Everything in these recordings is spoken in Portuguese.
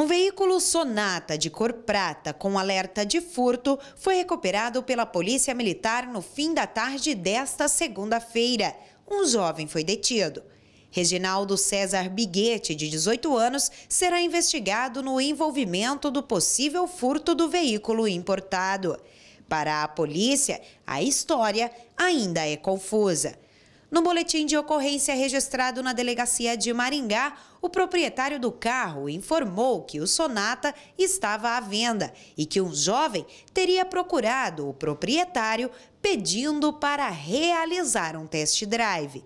Um veículo Sonata de cor prata com alerta de furto foi recuperado pela Polícia Militar no fim da tarde desta segunda-feira. Um jovem foi detido. Reginaldo César Biguete, de 18 anos, será investigado no envolvimento do possível furto do veículo importado. Para a polícia, a história ainda é confusa. No boletim de ocorrência registrado na delegacia de Maringá, o proprietário do carro informou que o Sonata estava à venda e que um jovem teria procurado o proprietário pedindo para realizar um test drive.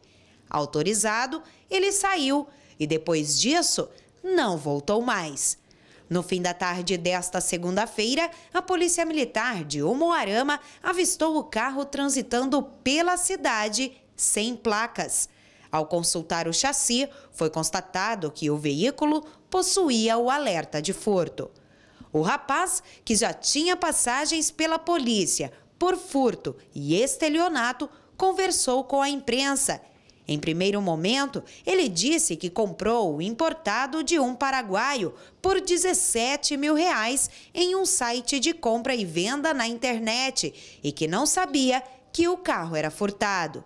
Autorizado, ele saiu e depois disso não voltou mais. No fim da tarde desta segunda-feira, a Polícia Militar de Omoarama avistou o carro transitando pela cidade sem placas. Ao consultar o chassi, foi constatado que o veículo possuía o alerta de furto. O rapaz, que já tinha passagens pela polícia por furto e estelionato, conversou com a imprensa. Em primeiro momento, ele disse que comprou o importado de um paraguaio por 17 mil reais em um site de compra e venda na internet e que não sabia que o carro era furtado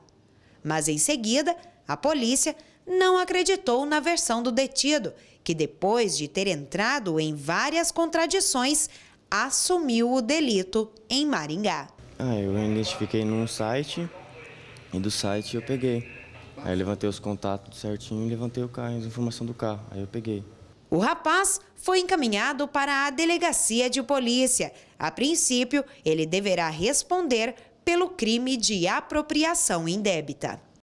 mas em seguida a polícia não acreditou na versão do detido, que depois de ter entrado em várias contradições, assumiu o delito em Maringá. Ah, eu identifiquei num site e do site eu peguei. Aí eu levantei os contatos certinho e levantei o carro, a informação do carro. Aí eu peguei. O rapaz foi encaminhado para a delegacia de polícia. A princípio, ele deverá responder pelo crime de apropriação indébita.